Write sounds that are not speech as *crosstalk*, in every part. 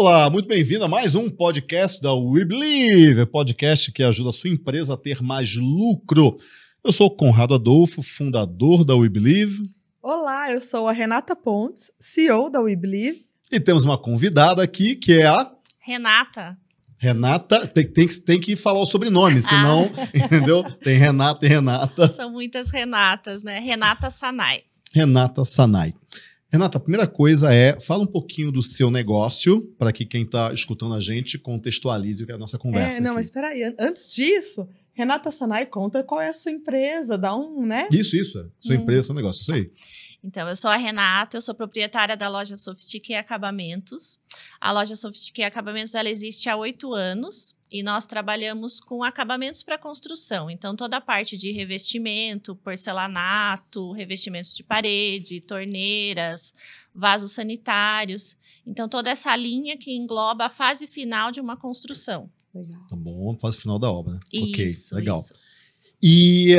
Olá, muito bem-vindo a mais um podcast da We Believe, podcast que ajuda a sua empresa a ter mais lucro. Eu sou o Conrado Adolfo, fundador da We Believe. Olá, eu sou a Renata Pontes, CEO da We Believe. E temos uma convidada aqui que é a Renata. Renata, tem, tem, tem que falar o sobrenome, *laughs* ah. senão, ah. entendeu? Tem Renata e Renata. São muitas Renatas, né? Renata Sanai. Renata Sanai. Renata, a primeira coisa é, fala um pouquinho do seu negócio, para que quem está escutando a gente contextualize o que é a nossa conversa. É, não, aqui. mas espera aí, antes disso, Renata Sanai conta qual é a sua empresa, dá um, né? Isso, isso, é. sua hum. empresa, seu negócio, isso aí. Então, eu sou a Renata, eu sou proprietária da loja Sofistiquei Acabamentos. A loja Sofistiquei Acabamentos, ela existe há oito anos. E nós trabalhamos com acabamentos para construção. Então, toda a parte de revestimento, porcelanato, revestimentos de parede, torneiras, vasos sanitários. Então, toda essa linha que engloba a fase final de uma construção. Legal. Tá bom, fase final da obra. Né? Isso, ok, legal. Isso. E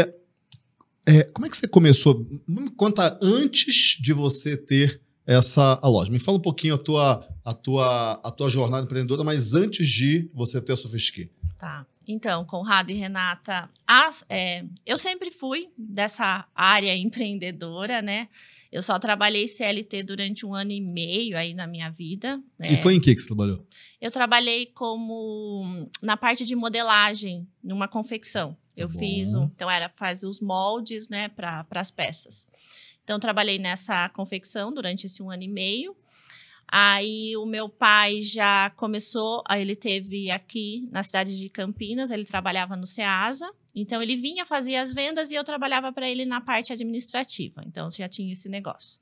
é, como é que você começou? Me conta antes de você ter essa a loja. Me fala um pouquinho a tua, a tua, a tua jornada empreendedora, mas antes de você ter a Sofisqui. Tá. Então, Conrado e Renata, a, é, eu sempre fui dessa área empreendedora, né? Eu só trabalhei CLT durante um ano e meio aí na minha vida. Né? E foi em que, que você trabalhou? Eu trabalhei como na parte de modelagem, numa confecção. Tá eu bom. fiz um, então era fazer os moldes, né, para as peças. Então, trabalhei nessa confecção durante esse um ano e meio. Aí o meu pai já começou, ele teve aqui na cidade de Campinas, ele trabalhava no SEASA. Então ele vinha, fazia as vendas e eu trabalhava para ele na parte administrativa. Então já tinha esse negócio.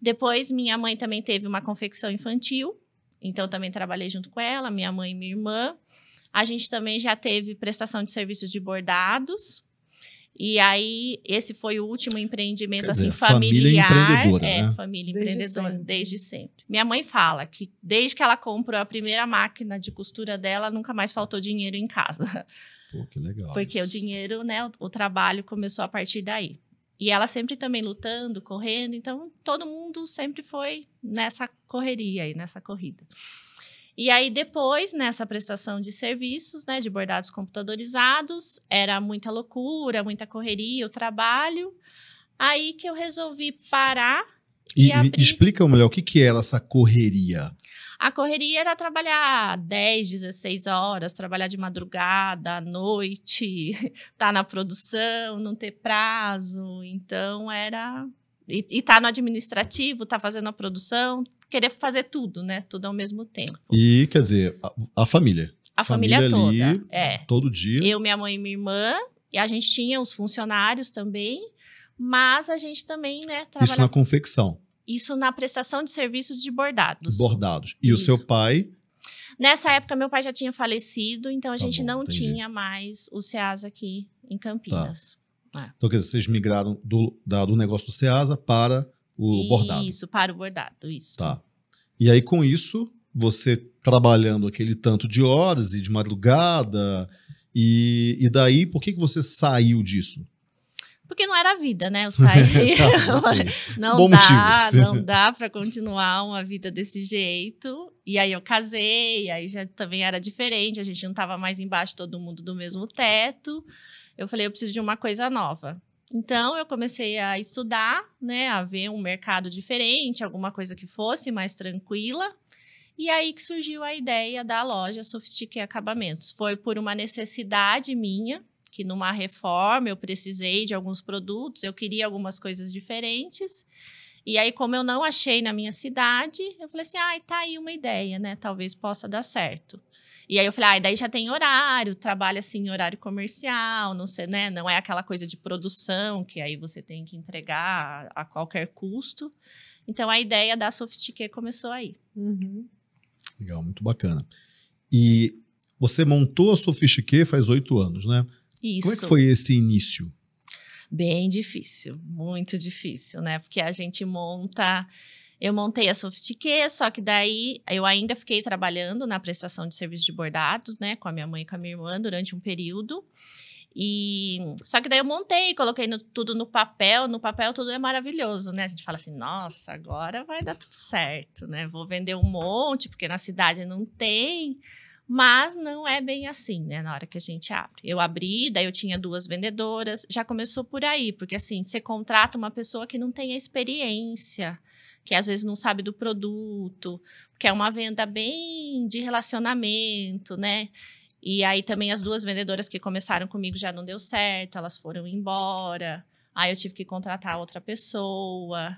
Depois minha mãe também teve uma confecção infantil, então também trabalhei junto com ela, minha mãe e minha irmã. A gente também já teve prestação de serviços de bordados, e aí, esse foi o último empreendimento assim, dizer, assim familiar. Família empreendedora, é, né? família desde empreendedora, sempre. desde sempre. Minha mãe fala que desde que ela comprou a primeira máquina de costura dela, nunca mais faltou dinheiro em casa. *laughs* Pô, que legal. Porque isso. o dinheiro, né, o, o trabalho começou a partir daí. E ela sempre também lutando, correndo, então todo mundo sempre foi nessa correria aí, nessa corrida. E aí depois, nessa prestação de serviços, né, de bordados computadorizados, era muita loucura, muita correria, o trabalho. Aí que eu resolvi parar e, e abrir... explica melhor o que que é era essa correria. A correria era trabalhar 10, 16 horas, trabalhar de madrugada, à noite, estar *laughs* tá na produção, não ter prazo. Então era e, e tá no administrativo, tá fazendo a produção, querer fazer tudo, né? Tudo ao mesmo tempo. E, quer dizer, a, a família. A família, família toda. Ali, é. Todo dia. Eu, minha mãe e minha irmã. E a gente tinha os funcionários também. Mas a gente também, né? trabalhava. Isso na confecção. Isso na prestação de serviços de bordados. Bordados. E Isso. o seu pai. Nessa época, meu pai já tinha falecido, então a tá gente bom, não entendi. tinha mais o SEAS aqui em tá. Campinas. Tá. É. Então, quer dizer, vocês migraram do, da, do negócio do Ceasa para o isso, bordado. Isso, para o bordado, isso. Tá. E aí, com isso, você trabalhando aquele tanto de horas e de madrugada, e, e daí, por que, que você saiu disso? Porque não era a vida, né? Eu *laughs* saí. Tá, *laughs* não, Bom dá, motivo, não dá para continuar uma vida desse jeito. E aí eu casei, aí já também era diferente, a gente não estava mais embaixo todo mundo do mesmo teto eu falei, eu preciso de uma coisa nova. Então, eu comecei a estudar, né, a ver um mercado diferente, alguma coisa que fosse mais tranquila. E aí que surgiu a ideia da loja Sofistiquei Acabamentos. Foi por uma necessidade minha, que numa reforma eu precisei de alguns produtos, eu queria algumas coisas diferentes. E aí, como eu não achei na minha cidade, eu falei assim: ah, tá aí uma ideia, né? Talvez possa dar certo. E aí eu falei, ah, daí já tem horário, trabalha assim em horário comercial, não sei, né? Não é aquela coisa de produção que aí você tem que entregar a qualquer custo. Então a ideia da Sofistique começou aí. Uhum. Legal, muito bacana. E você montou a Sofistique faz oito anos, né? Isso. Como é que foi esse início? Bem difícil, muito difícil, né? Porque a gente monta eu montei a Sofistiquê, só que daí eu ainda fiquei trabalhando na prestação de serviço de bordados, né, com a minha mãe e com a minha irmã durante um período. E só que daí eu montei, coloquei no, tudo no papel, no papel tudo é maravilhoso, né? A gente fala assim: "Nossa, agora vai dar tudo certo, né? Vou vender um monte, porque na cidade não tem". Mas não é bem assim, né? Na hora que a gente abre. Eu abri, daí eu tinha duas vendedoras, já começou por aí, porque assim, você contrata uma pessoa que não tem a experiência que às vezes não sabe do produto, porque é uma venda bem de relacionamento, né? E aí também as duas vendedoras que começaram comigo já não deu certo, elas foram embora. Aí eu tive que contratar outra pessoa.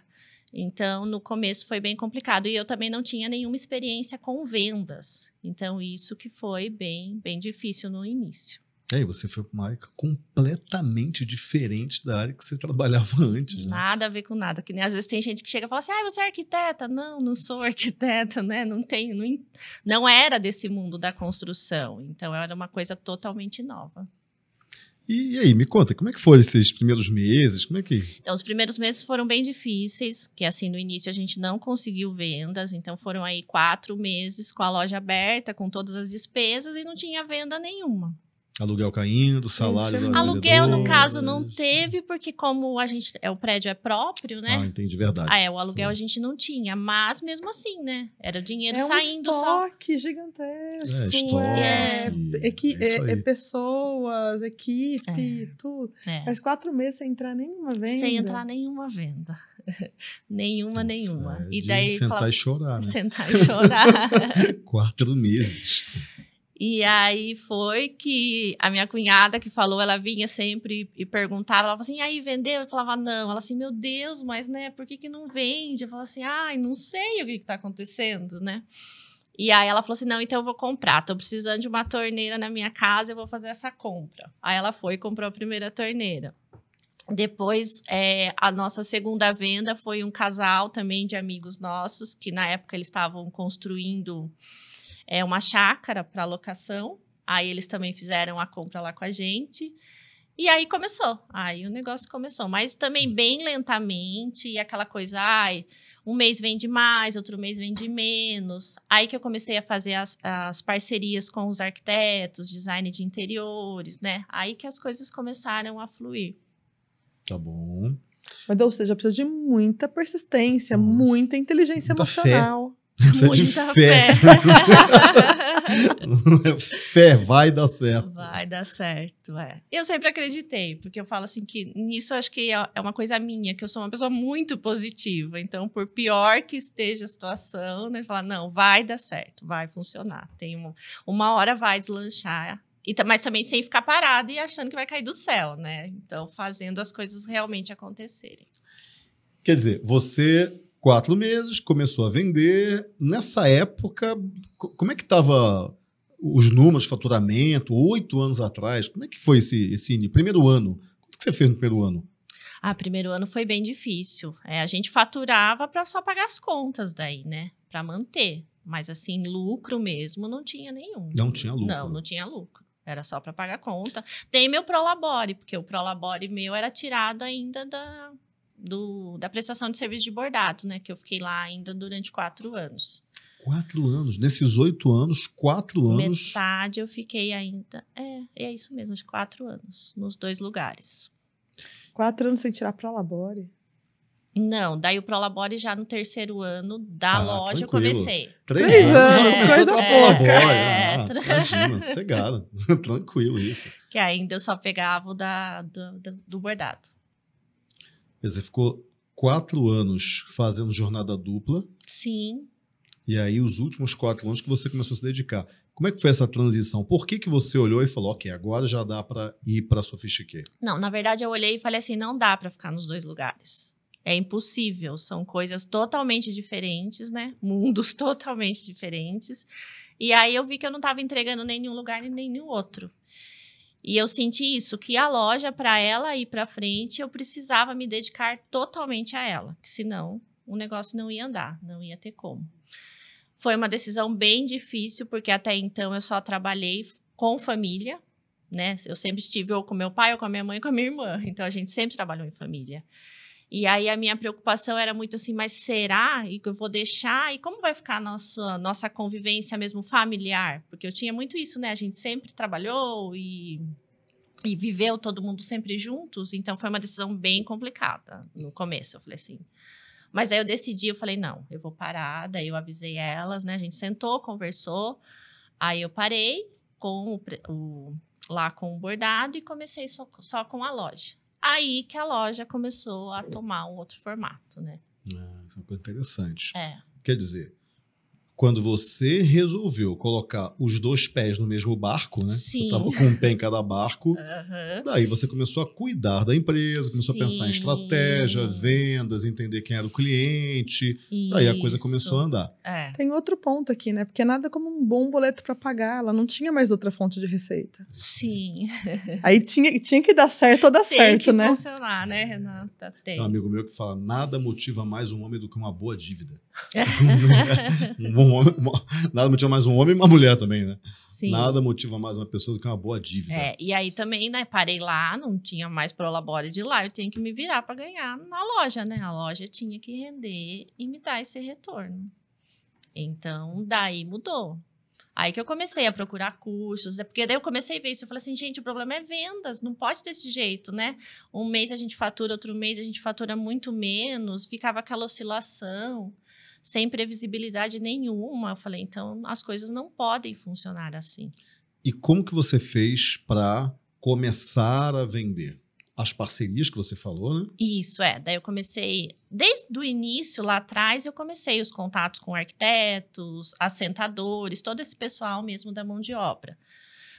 Então, no começo foi bem complicado. E eu também não tinha nenhuma experiência com vendas. Então, isso que foi bem, bem difícil no início. E aí você foi para uma área completamente diferente da área que você trabalhava *laughs* antes. Né? Nada a ver com nada. Que nem né, às vezes tem gente que chega e fala assim: ah, você é arquiteta? Não, não sou arquiteta, né? Não tenho, não, não era desse mundo da construção. Então era uma coisa totalmente nova. E, e, aí, me conta, como é que foram esses primeiros meses? Como é que? Então, os primeiros meses foram bem difíceis, que assim, no início a gente não conseguiu vendas, então foram aí quatro meses com a loja aberta, com todas as despesas e não tinha venda nenhuma. Aluguel caindo, salário. É aluguel, no caso, não teve, porque como a gente. É, o prédio é próprio, né? Ah, entendi, verdade. Ah, é, o aluguel Foi. a gente não tinha, mas mesmo assim, né? Era dinheiro é saindo um estoque só. gigantesco. É, estoque, é, é, que, é, é pessoas, equipe, é, tudo. É. Faz quatro meses sem entrar nenhuma venda. Sem entrar nenhuma venda. *laughs* nenhuma, Nossa, nenhuma. e daí. Sentar fala, e chorar, né? Sentar e chorar. *laughs* quatro meses. E aí foi que a minha cunhada que falou, ela vinha sempre e perguntava, ela assim, aí vendeu? Eu falava, não. Ela assim, meu Deus, mas né, por que que não vende? Eu falava assim, ai, não sei o que que tá acontecendo, né? E aí ela falou assim, não, então eu vou comprar, tô precisando de uma torneira na minha casa, eu vou fazer essa compra. Aí ela foi e comprou a primeira torneira. Depois, é, a nossa segunda venda foi um casal também de amigos nossos, que na época eles estavam construindo é, uma chácara para locação. Aí eles também fizeram a compra lá com a gente. E aí começou. Aí o negócio começou. Mas também bem lentamente, e aquela coisa, ai, um mês vende mais, outro mês vende menos. Aí que eu comecei a fazer as, as parcerias com os arquitetos, design de interiores, né? Aí que as coisas começaram a fluir. Tá bom. Mas, ou seja, precisa de muita persistência, Nossa, muita inteligência muita emocional. Não precisa Muita de fé. fé. *laughs* É fé, vai dar certo. Vai dar certo, é. Eu sempre acreditei, porque eu falo assim que nisso acho que é, é uma coisa minha, que eu sou uma pessoa muito positiva. Então, por pior que esteja a situação, né, falar, não, vai dar certo, vai funcionar. Tem uma, uma hora vai deslanchar. E, mas também sem ficar parada e achando que vai cair do céu, né? Então, fazendo as coisas realmente acontecerem. Quer dizer, você Quatro meses, começou a vender. Nessa época, como é que estava os números de faturamento, oito anos atrás? Como é que foi esse, esse primeiro ano? O que você fez no primeiro ano? Ah, primeiro ano foi bem difícil. É, a gente faturava para só pagar as contas daí, né? Para manter. Mas assim, lucro mesmo não tinha nenhum. Não tinha lucro. Não, não tinha lucro. Era só para pagar conta. Tem meu Prolabore, porque o Prolabore meu era tirado ainda da, do, da prestação de serviço de bordados, né? Que eu fiquei lá ainda durante quatro anos. Quatro anos? Nesses oito anos, quatro anos. Metade eu fiquei ainda. É, é isso mesmo, quatro anos, nos dois lugares. Quatro anos sem tirar para labore? Não, daí o Prolabore já no terceiro ano da ah, loja tranquilo. eu comecei. Três, Três anos, anos. É, Prolabore. É, ah, imagina, *laughs* cegada. *laughs* tranquilo isso. Que ainda eu só pegava o da, do, do bordado. Quer dizer, ficou quatro anos fazendo jornada dupla. Sim. E aí, os últimos quatro anos que você começou a se dedicar. Como é que foi essa transição? Por que, que você olhou e falou, ok, agora já dá para ir para Sophistiqué? Não, na verdade, eu olhei e falei assim, não dá para ficar nos dois lugares. É impossível, são coisas totalmente diferentes, né? Mundos *laughs* totalmente diferentes. E aí eu vi que eu não estava entregando em nenhum lugar e nenhum outro. E eu senti isso, que a loja, para ela ir para frente, eu precisava me dedicar totalmente a ela, que senão o negócio não ia andar, não ia ter como. Foi uma decisão bem difícil, porque até então eu só trabalhei com família, né? Eu sempre estive ou com meu pai, ou com a minha mãe, ou com a minha irmã. Então a gente sempre trabalhou em família. E aí a minha preocupação era muito assim, mas será e eu vou deixar e como vai ficar a nossa nossa convivência mesmo familiar? Porque eu tinha muito isso, né? A gente sempre trabalhou e e viveu todo mundo sempre juntos, então foi uma decisão bem complicada no começo. Eu falei assim, mas aí eu decidi, eu falei, não, eu vou parar. Daí eu avisei elas, né? A gente sentou, conversou. Aí eu parei com o, o lá com o bordado e comecei só, só com a loja. Aí que a loja começou a tomar um outro formato, né? Ah, isso é uma coisa interessante. É. Quer dizer, quando você resolveu colocar os dois pés no mesmo barco, né? Sim. Você tava com um pé em cada barco. Uhum. Daí você começou a cuidar da empresa, começou Sim. a pensar em estratégia, vendas, entender quem era o cliente. Isso. Daí a coisa começou a andar. É. Tem outro ponto aqui, né? Porque nada como um bom boleto para pagar, ela não tinha mais outra fonte de receita. Sim. *laughs* Aí tinha, tinha que dar certo ou dar Tem certo, que né? Tem funcionar, né, Renata? Tem. Tem um amigo meu que fala: nada motiva mais um homem do que uma boa dívida. *laughs* *laughs* É? um um homem, *laughs* uma, nada motiva mais um homem e uma mulher também, né? Sim. Nada motiva mais uma pessoa do que uma boa dívida. É, e aí também, né, parei lá, não tinha mais prolabore de lá, eu tinha que me virar para ganhar na loja, né? A loja tinha que render e me dar esse retorno. Então, daí mudou. Aí que eu comecei a procurar cursos, né? porque daí eu comecei a ver isso. Eu falei assim, gente, o problema é vendas, não pode desse jeito, né? Um mês a gente fatura, outro mês a gente fatura muito menos, ficava aquela oscilação sem previsibilidade nenhuma. Eu falei, então as coisas não podem funcionar assim. E como que você fez para começar a vender? As parcerias que você falou, né? Isso, é. Daí eu comecei, desde o início lá atrás, eu comecei os contatos com arquitetos, assentadores, todo esse pessoal mesmo da mão de obra.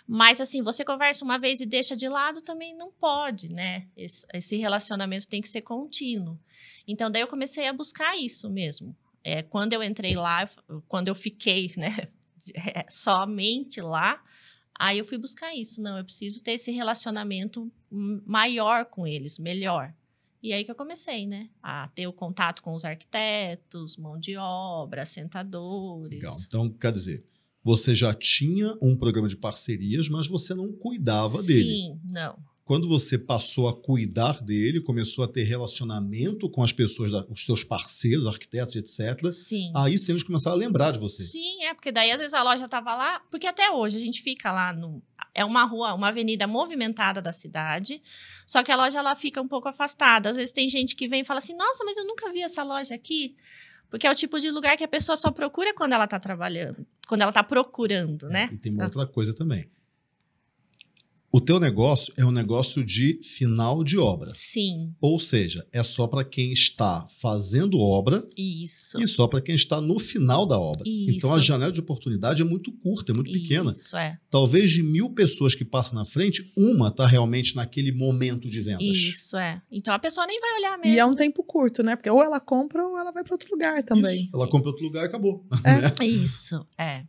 Mas assim, você conversa uma vez e deixa de lado, também não pode, né? Esse, relacionamento tem que ser contínuo. Então, daí eu comecei a buscar isso mesmo. É, quando eu entrei lá, quando eu fiquei, *laughs* né, é, somente lá, aí eu fui buscar isso. Não, eu preciso ter esse relacionamento maior com eles, melhor. E aí que eu comecei, né? A ter o contato com os arquitetos, mão de obra, assentadores. Legal. Então, quer dizer, você já tinha um programa de parcerias, mas você não cuidava Sim, dele. Sim, não quando você passou a cuidar dele, começou a ter relacionamento com as pessoas, os seus parceiros, arquitetos, etc. Sim. Aí sim eles começaram a lembrar de você. Sim, é, porque daí às vezes a loja estava lá, porque até hoje a gente fica lá no. É uma rua, uma avenida movimentada da cidade, só que a loja ela fica um pouco afastada. Às vezes tem gente que vem e fala assim: nossa, mas eu nunca vi essa loja aqui. Porque é o tipo de lugar que a pessoa só procura quando ela está trabalhando, quando ela está procurando, é, né? E tem uma então outra coisa também o teu negócio é um negócio de final de obra. Sim. Ou seja, é só para quem está fazendo obra. Isso. E só para quem está no final da obra. Isso. Então a janela de oportunidade é muito curta, é muito pequena. Isso é. Talvez de mil pessoas que passam na frente, uma está realmente naquele momento de vendas. Isso é. Então a pessoa nem vai olhar mesmo. E é um tempo curto, né? Porque ou ela compra ou ela vai para outro lugar também. Isso. Ela compra outro lugar e acabou. É. *laughs* Né? Isso, é.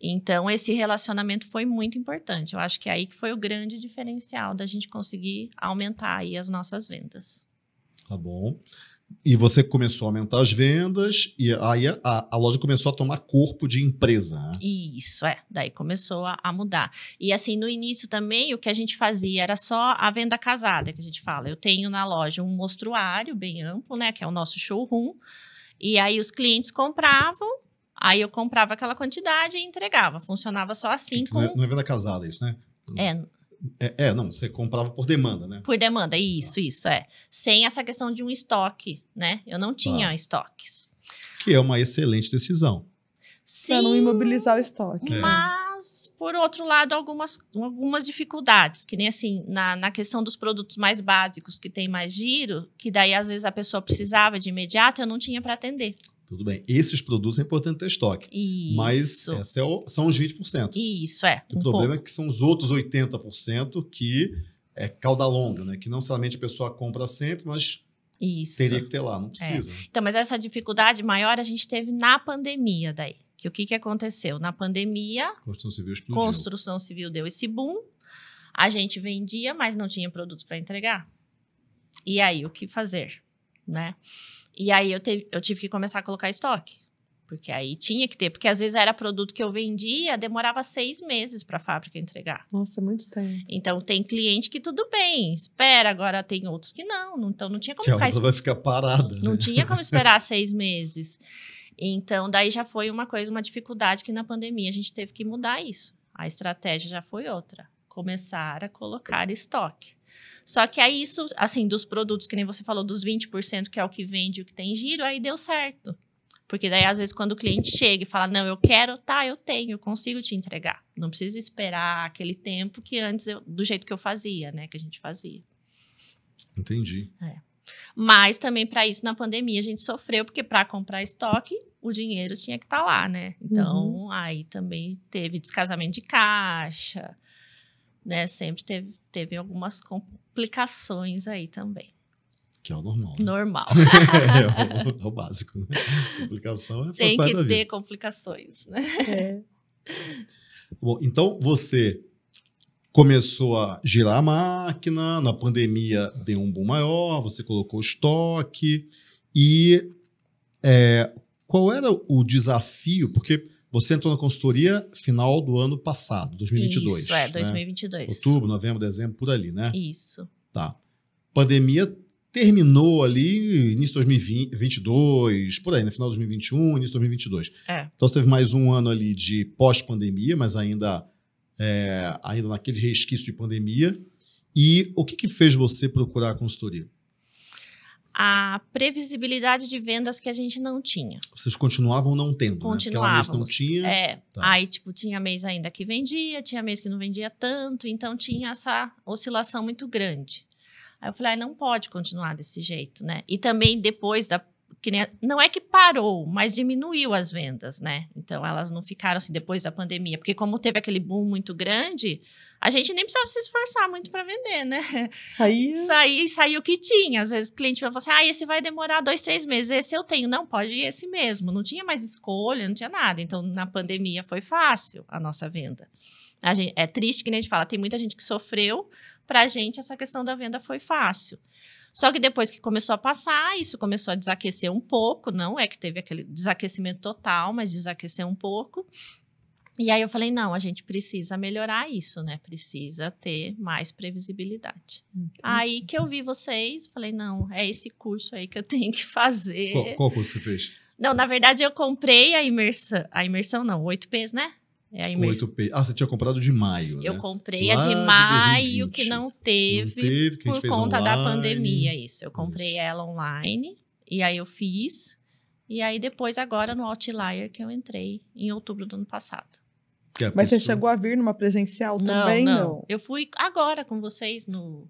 Então, esse relacionamento foi muito importante. Eu acho que é aí que foi o grande diferencial da gente conseguir aumentar aí as nossas vendas. Tá bom. E você começou a aumentar as vendas e aí a, a, loja começou a tomar corpo de empresa. Né? Isso, é. Daí começou a, a, mudar. E assim, no início também, o que a gente fazia era só a venda casada, que a gente fala. Eu tenho na loja um mostruário bem amplo, né? Que é o nosso showroom. E aí os clientes compravam Aí eu comprava aquela quantidade e entregava. Funcionava só assim. É é com... Não, é, venda casada isso, né? É. é. é. não, você comprava por demanda, né? Por demanda, tá. isso, ah. isso, é. Sem essa questão de um estoque, né? Eu não tinha ah. estoques. Que é uma excelente decisão. Sim. Pra não imobilizar o estoque. É. Mas, por outro lado, algumas, algumas dificuldades, que nem assim, na, na questão dos produtos mais básicos, que tem mais giro, que daí às vezes a pessoa precisava de imediato, eu não tinha para atender. Tudo bem. Esses produtos é importante ter estoque. Isso. Mas é, são os 20%. Isso, é. O um problema pouco. é que são os outros 80% que é cauda longa, né? Que não somente a pessoa compra sempre, mas Isso. teria que ter lá, não é. precisa. É. Então, mas essa dificuldade maior a gente teve na pandemia daí. Que o que, que aconteceu? Na pandemia, construção civil explodiu. Construção civil deu esse boom. A gente vendia, mas não tinha produto para entregar. E aí, o que fazer, né? E aí eu, teve, eu tive que começar a colocar estoque. Porque aí tinha que ter, porque às vezes era produto que eu vendia, demorava seis meses para a fábrica entregar. Nossa, é muito tempo. Então tem cliente que tudo bem, espera, agora tem outros que não. então não tinha como que ficar. vai ficar parada. Não né? tinha como esperar *laughs* seis meses. Então, daí já foi uma coisa, uma dificuldade que na pandemia a gente teve que mudar isso. A estratégia já foi outra. Começar a colocar estoque. Só que aí isso, assim, dos produtos, que nem você falou, dos 20% que é o que vende, o que tem giro, aí deu certo. Porque daí, às vezes, quando o cliente chega e fala, não, eu quero, tá, eu tenho, eu consigo te entregar. Não precisa esperar aquele tempo que antes, eu, do jeito que eu fazia, né, que a gente fazia. Entendi. É. Mas também para isso, na pandemia, a gente sofreu, porque para comprar estoque, o dinheiro tinha que estar tá lá, né? Então, uhum. aí também teve descasamento de caixa, né? Sempre teve, teve algumas complicações aí também. Que é o normal. Né? Normal. *laughs* é, o, *laughs* é, o, básico. Né? Complicação é Tem que ter complicações, né? É. Bom, então você começou a girar a máquina, na pandemia deu um boom maior, você colocou estoque e é, qual era o desafio? Porque você entrou na consultoria final do ano passado, 2022. Isso, é, 2022. Né? Outubro, novembro, dezembro, por ali, né? Isso. Tá. Pandemia terminou ali início de 2022, por aí, no né? final de 2021, início de 2022. É. Então você teve mais um ano ali de pós-pandemia, mas ainda, é, ainda naquele resquício de pandemia. E o que, que fez você procurar a consultoria? a previsibilidade de vendas que a gente não tinha. Vocês continuavam não tendo, né? Continuávamos. Né? não tinha. É. Tá. Aí, tipo, tinha mês ainda que vendia, tinha mês que não vendia tanto, então tinha essa oscilação muito grande. Aí eu falei, ah, não pode continuar desse jeito, né? E também depois da que nem, não é que parou, mas diminuiu as vendas, né? Então elas não ficaram assim depois da pandemia, porque como teve aquele boom muito grande, a gente nem precisava se esforçar muito para vender, né? Saía. Saía saiu o que tinha. Às vezes o cliente vai falar assim: ah, esse vai demorar dois, três meses, esse eu tenho. Não, pode ir esse mesmo. Não tinha mais escolha, não tinha nada. Então, na pandemia foi fácil a nossa venda. A gente, é triste que nem a gente fala, tem muita gente que sofreu. Para a gente, essa questão da venda foi fácil. Só que depois que começou a passar, isso começou a desaquecer um pouco. Não é que teve aquele desaquecimento total, mas desaquecer um pouco. E aí eu falei, não, a gente precisa melhorar isso, né? Precisa ter mais previsibilidade. Entendi. Aí que eu vi vocês, falei, não, é esse curso aí que eu *laughs* tenho que fazer. Qual, qual curso você fez? Não, na verdade eu comprei a imersão, a imersão não, 8Ps, né? É p Ah, você tinha comprado de maio, Eu né? comprei Lá a de maio, que não teve, não teve que por conta online. da pandemia, isso. Eu comprei isso. ela online, e aí eu fiz. E aí depois, agora, no Outlier, que eu entrei em outubro do ano passado. É Mas pessoa... você chegou a vir numa presencial não, também? Não, não. Eu fui agora com vocês no...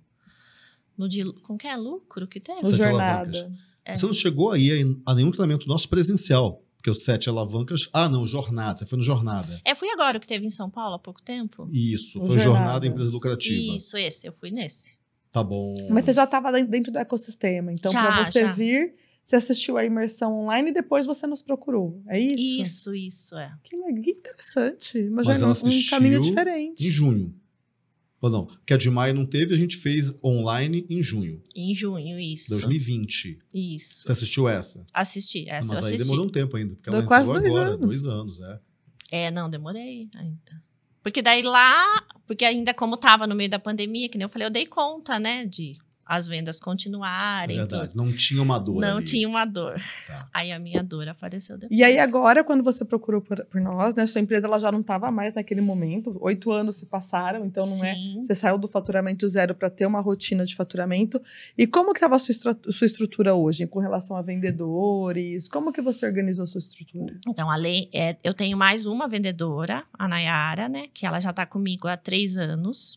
no de, com que é? Lucro que teve? No Jornada. É. Você não chegou aí a nenhum treinamento nosso presencial. Porque o sete alavancas. Ah, não, jornada. Você foi no Jornada. É, fui agora que teve em São Paulo há pouco tempo. Isso, foi jornada. jornada Empresa Lucrativa. Isso, esse, eu fui nesse. Tá bom. Mas você já estava dentro do ecossistema. Então, para você já. vir, você assistiu a imersão online e depois você nos procurou. É isso? Isso, isso, é. Que, que interessante. Mas, Mas jornada, um caminho diferente. Em junho. Ou não, que a de maio não teve, a gente fez online em junho. Em junho, isso. 2020. Isso. Você assistiu essa? Assisti, essa Mas aí assisti. demorou um tempo ainda, porque Deu ela quase dois agora, anos. dois anos, é. É, não, demorei ainda. Porque daí lá, porque ainda como tava no meio da pandemia, que nem eu falei, eu dei conta, né, de as vendas continuarem. Verdade, tudo. não tinha uma dor. Não ali. tinha uma dor. Tá. Aí a minha dor apareceu depois. E aí agora, quando você procurou por, por nós, né? Sua empresa ela já não estava mais naquele momento. Oito anos se passaram, então não é Sim. é. Você saiu do faturamento zero para ter uma rotina de faturamento. E como que estava a sua, sua estrutura hoje com relação a vendedores? Como que você organizou a sua estrutura? Então, além, é, eu tenho mais uma vendedora, a Nayara, né? Que ela já está comigo há três anos.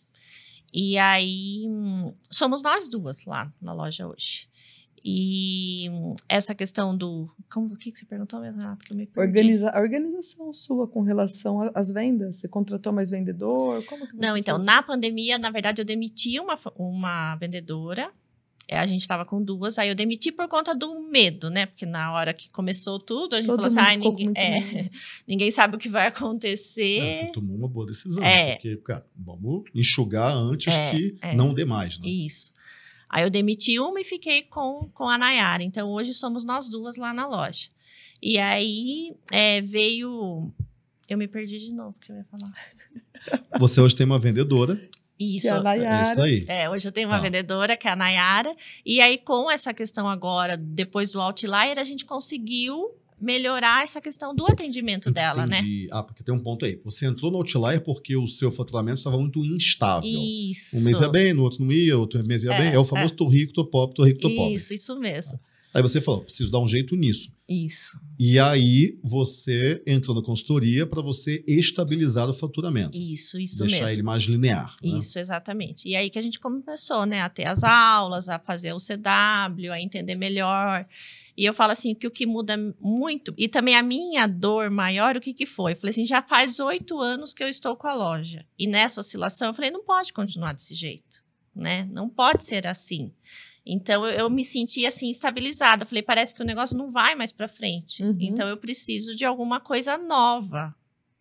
E aí somos nós duas lá na loja hoje. E essa questão do. Como, o que, você perguntou, Renato? Que eu me Organiza, a organização sua com relação às vendas? Você contratou mais vendedor? Como Não, então, na pandemia, na verdade, eu demiti uma, uma vendedora é, a gente estava com duas, aí eu demiti por conta do medo, né? Porque na hora que começou tudo, a gente Todo falou assim: ah, ninguém, é, *laughs* ninguém, sabe o que vai acontecer. É, você tomou uma boa decisão, é. porque, cara, vamos enxugar antes é, que é. não dê mais, né? Isso. Aí eu demiti uma e fiquei com, com a Nayara. Então hoje somos nós duas lá na loja. E aí veio. Eu me perdi de novo, que eu ia falar. Você hoje tem uma vendedora isso. Que é, a Nayara. é isso aí. É, hoje eu tenho uma tá. vendedora que é a Nayara. E aí, com essa questão agora, depois do Outlier, a gente conseguiu melhorar essa questão do atendimento Entendi. dela, né? Ah, porque tem um ponto aí. Você entrou no Outlier porque o seu faturamento estava muito instável. Isso. Um mês ia é bem, no outro não ia, outro mês ia é, bem. É o é. famoso é. tô rico, tô pobre, tô rico, tô pobre. Isso, isso mesmo. Ah. Aí você falou, preciso dar um jeito nisso. Isso. E aí você entrou na consultoria para você estabilizar o faturamento. Isso, isso deixar mesmo. Deixar ele mais linear. Né? Isso, né? exatamente. E aí que a gente começou, né, a ter as aulas, a fazer o CW, a entender melhor. E eu falo assim, que o que muda muito, e também a minha dor maior, o que que foi? Eu falei assim, já faz oito anos que eu estou com a loja. E nessa oscilação, eu falei, não pode continuar desse jeito, né? Não pode ser assim. Então eu, eu me senti assim estabilizada. Falei, parece que o negócio não vai mais para frente. Uhum. Então eu preciso de alguma coisa nova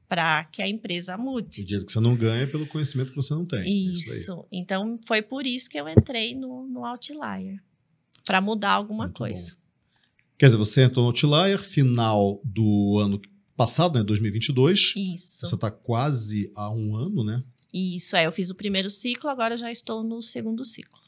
para que a empresa mude. O dinheiro que você não ganha é pelo conhecimento que você não tem. É isso. isso então foi por isso que eu entrei no, no Outlier para mudar alguma Muito coisa. Bom. Quer dizer, você entrou no Outlier final do ano passado, né, 2022. Isso. Você está quase há um ano, né? Isso, é. Eu fiz o primeiro ciclo, agora já estou no segundo ciclo.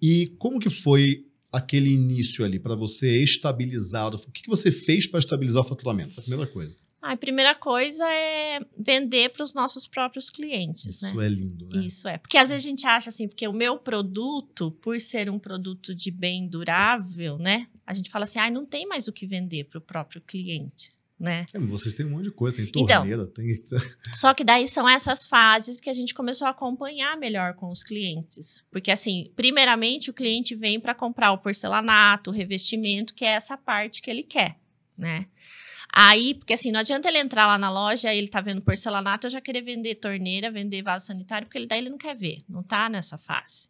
E como que foi aquele início ali para você estabilizar? O que, que você fez para estabilizar o faturamento? Essa é a primeira coisa. Ah, a primeira coisa é vender para os nossos próprios clientes, Isso né? Isso é lindo, né? Isso é. Porque às vezes a gente acha assim, porque o meu produto, por ser um produto de bem durável, né? A gente fala assim, ah, não tem mais o que vender para o próprio cliente né? É, vocês têm um monte de coisa, tem torneira, então, tem. *laughs* só que daí são essas fases que a gente começou a acompanhar melhor com os clientes. Porque, assim, primeiramente o cliente vem para comprar o porcelanato, o revestimento, que é essa parte que ele quer, né? Aí, porque assim, não adianta ele entrar lá na loja e ele tá vendo porcelanato, eu já querer vender torneira, vender vaso sanitário, porque ele, daí ele não quer ver, não tá nessa fase.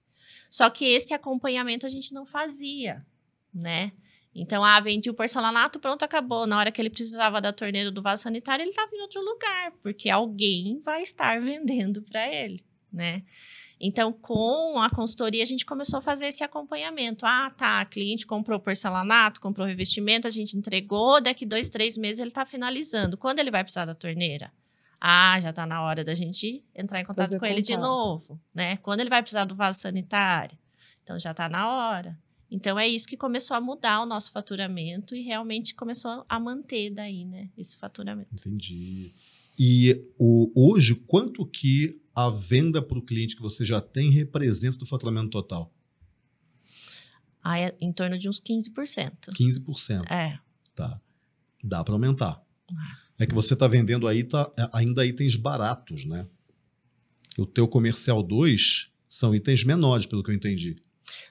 Só que esse acompanhamento a gente não fazia, né? Então, ah, vendi o porcelanato, pronto, acabou. Na hora que ele precisava da torneira do vaso sanitário, ele estava em outro lugar, porque alguém vai estar *laughs* vendendo para ele, né? Então, com a consultoria, a gente começou a fazer esse acompanhamento. Ah, tá, cliente comprou porcelanato, comprou revestimento, a gente entregou, daqui dois, três meses ele está finalizando. Quando ele vai precisar da torneira? Ah, já está na hora da gente entrar em contato com ele de novo, né? Quando ele vai precisar do vaso sanitário? Então, já está na hora. Então é isso que começou a mudar o nosso faturamento e realmente começou a manter daí, né, esse faturamento. Entendi. E o, hoje, quanto que a venda para o cliente que você já tem representa do faturamento total? Ah, é em torno de uns 15%. 15%. É. Tá. Dá para aumentar. Ah. É que você está vendendo aí tá, é, ainda itens baratos, né? O teu comercial 2 são itens menores, pelo que eu entendi.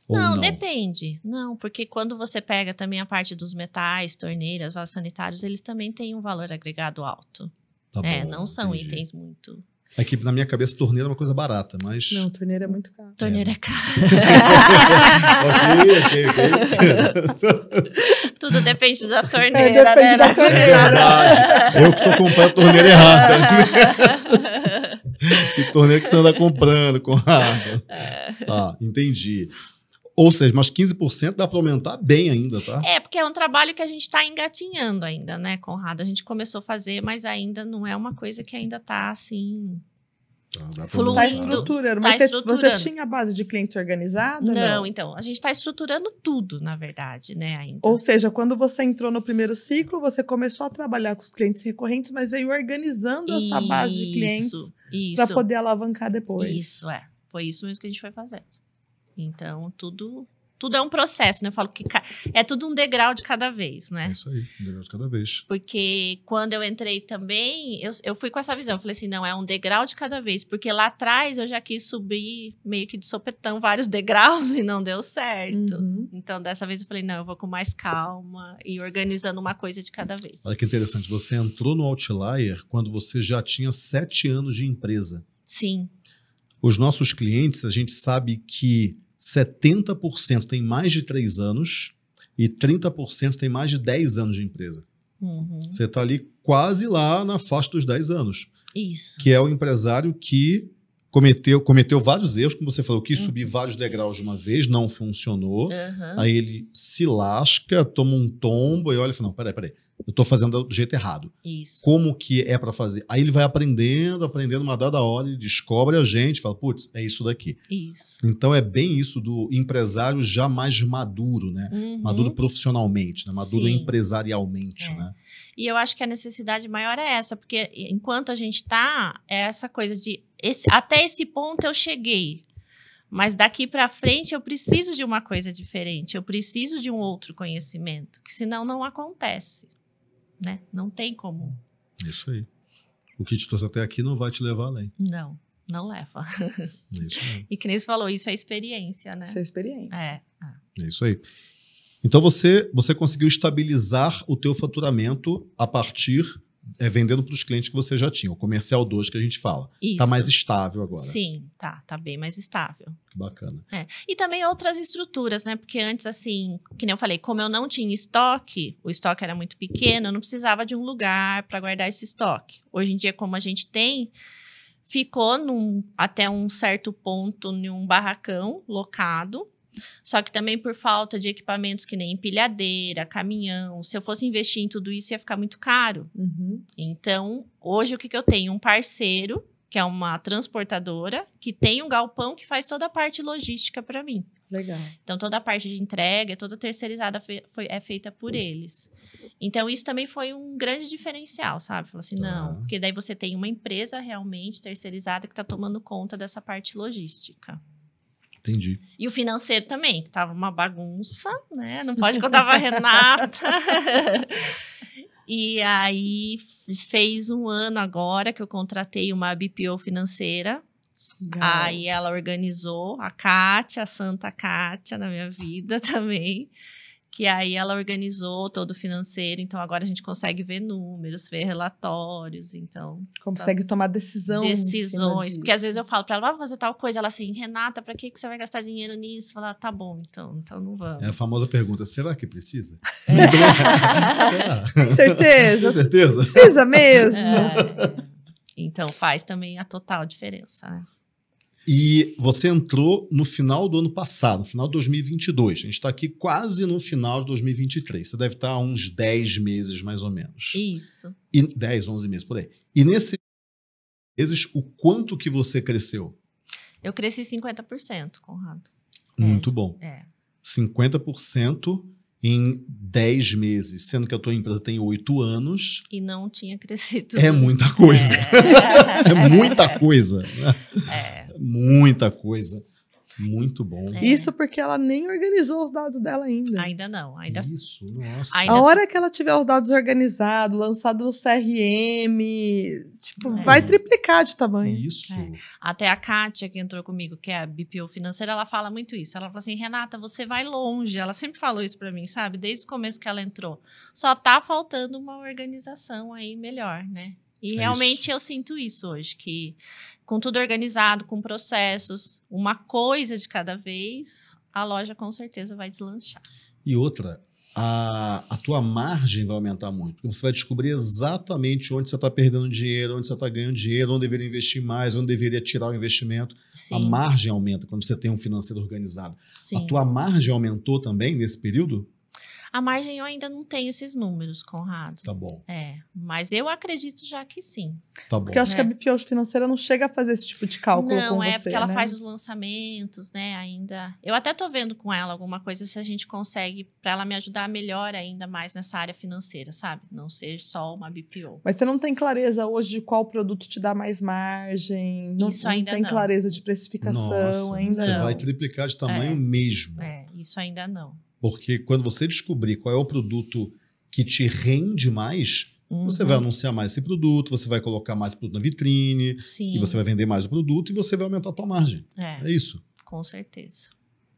Não, não, depende. Não, porque quando você pega também a parte dos metais, torneiras, vasos sanitários, eles também têm um valor agregado alto. Tá é, bom, não são entendi. itens muito é que na minha cabeça torneira é uma coisa barata, mas. Não, torneira é muito cara. Torneira é cara. *laughs* okay, okay, okay. Tudo depende da é, torneira. É, depende né? da torneira. É verdade. Eu que tô comprando a torneira errada. *laughs* que *laughs* torneio que você anda comprando, Conrado? É. Tá, entendi. Ou seja, mais 15% dá para aumentar bem ainda, tá? É, porque é um trabalho que a gente está engatinhando ainda, né, Conrado? A gente começou a fazer, mas ainda não é uma coisa que ainda está assim Tá, fluindo. Tá tá você tinha a base de cliente organizada? Não, não? então. A gente está estruturando tudo, na verdade, né? Ainda. Ou seja, quando você entrou no primeiro ciclo, você começou a trabalhar com os clientes recorrentes, mas veio organizando isso, essa base de clientes para poder alavancar depois. Isso, é. Foi isso mesmo que a gente foi fazendo. Então, tudo tudo é um processo, né? Eu falo que é tudo um degrau de cada vez, né? É isso aí, um degrau de cada vez. Porque quando eu entrei também, eu, eu fui com essa visão. Eu falei assim, não, é um degrau de cada vez. Porque lá atrás eu já quis subir meio que de sopetão vários *laughs* degraus e não deu certo. Uhum. Então dessa vez eu falei, não, eu vou com mais calma e organizando uma coisa de cada vez. Olha que interessante, você entrou no Outlier quando você já tinha sete anos de empresa. Sim. Os nossos clientes, a gente sabe que 70% tem mais de 3 anos e 30% tem mais de 10 anos de empresa. Uhum. Você está ali quase lá na faixa dos 10 anos. Isso. Que é o empresário que cometeu, cometeu vários erros, como você falou, quis uhum. subir vários degraus de uma vez, não funcionou. Uhum. Aí ele se lasca, toma um tombo e olha e fala: não, peraí, peraí eu estou fazendo do jeito errado. Isso. Como que é para fazer? Aí ele vai aprendendo, aprendendo, uma dada hora, ele descobre a gente, fala, putz, é isso daqui. Isso. Então é bem isso do empresário já mais maduro, né? Uhum. Maduro profissionalmente, né? maduro Sim. empresarialmente, é. né? E eu acho que a necessidade maior é essa, porque enquanto a gente está, é essa coisa de esse, até esse ponto eu cheguei, mas daqui para frente eu preciso de uma coisa diferente, eu preciso de um outro conhecimento, que senão não acontece né? Não tem como. Isso aí. O que te trouxe até aqui não vai te levar além. Não, não leva. É isso mesmo. *laughs* E que nem você falou, isso é experiência, né? Isso é experiência. É. Ah. É isso aí. Então você, você conseguiu estabilizar o teu faturamento a partir é, vendendo para os clientes que você já tinha, o comercial 2 que a gente fala. Está mais estável agora. Sim, tá, tá bem mais estável. Que bacana. É. E também outras estruturas, né? Porque antes, assim, que nem eu falei, como eu não tinha estoque, o estoque era muito pequeno, eu não precisava de um lugar para guardar esse estoque. Hoje em dia, como a gente tem, ficou num, até um certo ponto em um barracão locado só que também por falta de equipamentos que nem empilhadeira, caminhão. Se eu fosse investir em tudo isso, ia ficar muito caro. Uhum. Então, hoje o que, que eu tenho? Um parceiro, que é uma transportadora, que tem um galpão que faz toda a parte logística para mim. Legal. Então, toda a parte de entrega, toda terceirizada foi, foi, é feita por eles. Então, isso também foi um grande diferencial, sabe? Falar assim, não, porque daí você tem uma empresa realmente terceirizada que está tomando conta dessa parte logística. Entendi. E o financeiro também, que tava uma bagunça, né? Não pode contar pra *laughs* Renata. e aí fez um ano agora que eu contratei uma BPO financeira. Legal. Aí ela organizou a Kátia, a Santa Kátia na minha vida *laughs* também que aí ela organizou todo o financeiro, então agora a gente consegue ver números, ver relatórios, então... Consegue tá... tomar decisão. Decisões, porque às vezes eu falo para ela, ah, vamos fazer tal coisa, ela assim, Renata, para que, que você vai gastar dinheiro nisso? Falar, ah, tá bom, então, então não vamos. É a famosa pergunta, será que precisa? *laughs* É. será? certeza. certeza? Precisa mesmo. É. Então faz também a total diferença, né? E você entrou no final do ano passado, no final de 2022. A gente está aqui quase no final de 2023. Você deve estar tá há uns 10 meses, mais ou menos. Isso. E 10, 11 meses, por aí. E nesses meses, o quanto que você cresceu? Eu cresci 50%, Conrado. Muito é. bom. É. 50% em 10 meses, sendo que a tua empresa tem 8 anos. E não tinha *laughs* crescido. É muita coisa. É, *laughs* é muita coisa. Né? É muita coisa. Muito bom. É. Isso porque ela nem organizou os dados dela ainda. Ainda não. Ainda... Isso, nossa. Ainda a hora que ela tiver os dados organizados, lançado no CRM, tipo, é. vai triplicar de tamanho. Isso. É. Até a Kátia, que entrou comigo, que é a BPO financeira, ela fala muito isso. Ela fala assim, Renata, você vai longe. Ela sempre falou isso para mim, sabe? Desde o começo que ela entrou. Só tá faltando uma organização aí melhor, né? E é realmente isso. eu sinto isso hoje, que com tudo organizado, com processos, uma coisa de cada vez, a loja com certeza vai deslanchar. E outra, a, a tua margem vai aumentar muito, porque você vai descobrir exatamente onde você está perdendo dinheiro, onde você está ganhando dinheiro, onde deveria investir mais, onde deveria tirar o investimento. Sim. A margem aumenta quando você tem um financeiro organizado. Sim. A tua margem aumentou também nesse período? A margem eu ainda não tenho esses números, Conrado. Tá bom. É, mas eu acredito já que sim. Tá bom. Porque eu acho né? que a é. BPO financeira não chega a fazer esse tipo de cálculo não, com é você, porque ela né? faz os lançamentos, né, ainda. Eu até tô vendo com ela alguma coisa se a gente consegue para ela me ajudar melhor ainda mais nessa área financeira, sabe? Não ser só uma BPO. Mas você não tem clareza hoje de qual produto te dá mais margem? Não, isso ainda não tem não. clareza de precificação Nossa, ainda. Você vai triplicar de tamanho é. mesmo. É, isso ainda não. Porque quando você descobrir qual é o produto que te rende mais, uhum. você vai uhum. anunciar mais esse produto, você vai colocar mais produto na vitrine, Sim. e você vai vender mais o produto e você vai aumentar a tua margem. É, é isso. Com certeza.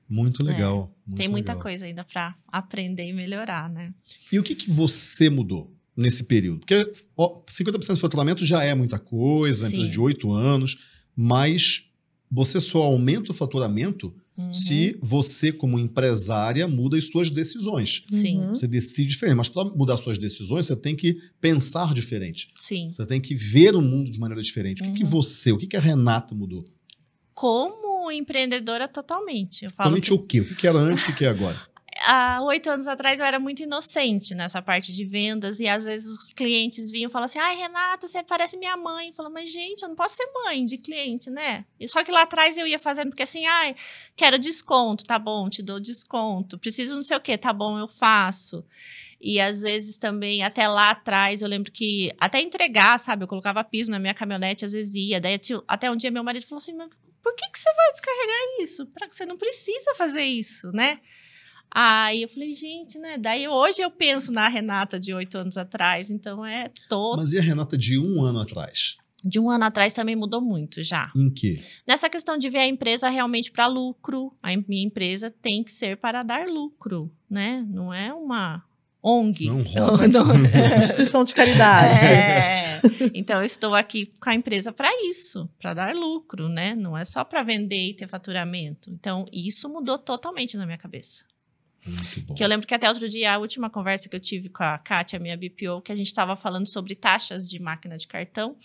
Muito é. legal. É. Muito Tem muita legal. coisa ainda para aprender e melhorar, né? E o que, que você mudou nesse período? Porque ó, 50% de faturamento já é muita coisa, Sim. empresa de oito anos, mas você só aumenta o faturamento Uhum. Se você, como empresária, muda as suas decisões. Sim. Uhum. Você decide diferente. Mas para mudar suas decisões, você tem que pensar diferente. Sim. Você tem que ver o mundo de maneira diferente. Uhum. O que, que uhum. você, o que, que a Renata mudou? Como empreendedora totalmente. Eu falo totalmente que... o quê? O que era antes, o que é agora? há oito anos atrás eu era muito inocente nessa parte de vendas e às vezes os clientes vinham e falavam assim: ai, Renata, você parece minha mãe. Eu mas gente, eu não posso ser mãe de cliente, né? E só que lá atrás eu ia fazendo porque assim, ai, quero desconto, tá bom, te dou desconto. Preciso não sei o que, tá bom, eu faço. E às vezes também, até lá atrás, eu lembro que até entregar, sabe? Eu colocava piso na minha caminhonete, às vezes ia. Daí até um dia meu marido falou assim: mas por que, que você vai descarregar isso? Pra, você não precisa fazer isso, né? Aí eu falei, gente, né? Daí hoje eu penso na Renata de oito anos atrás, então é todo. Mas e a Renata de um ano atrás? de um ano atrás também mudou muito já. Em quê? Nessa questão de ver a empresa realmente para lucro. A minha empresa tem que ser para dar lucro, né? Não é uma ONG. Não, *laughs* roda. não, não... É. *laughs* Instituição de caridade. É. Então, eu estou aqui com a empresa para isso, para dar lucro, né? Não é só para vender e ter faturamento. Então, isso mudou totalmente na minha cabeça. Que eu lembro que até outro dia, a última conversa que eu tive com a Kátia, minha BPO, que a gente estava falando sobre taxas de máquina de cartão.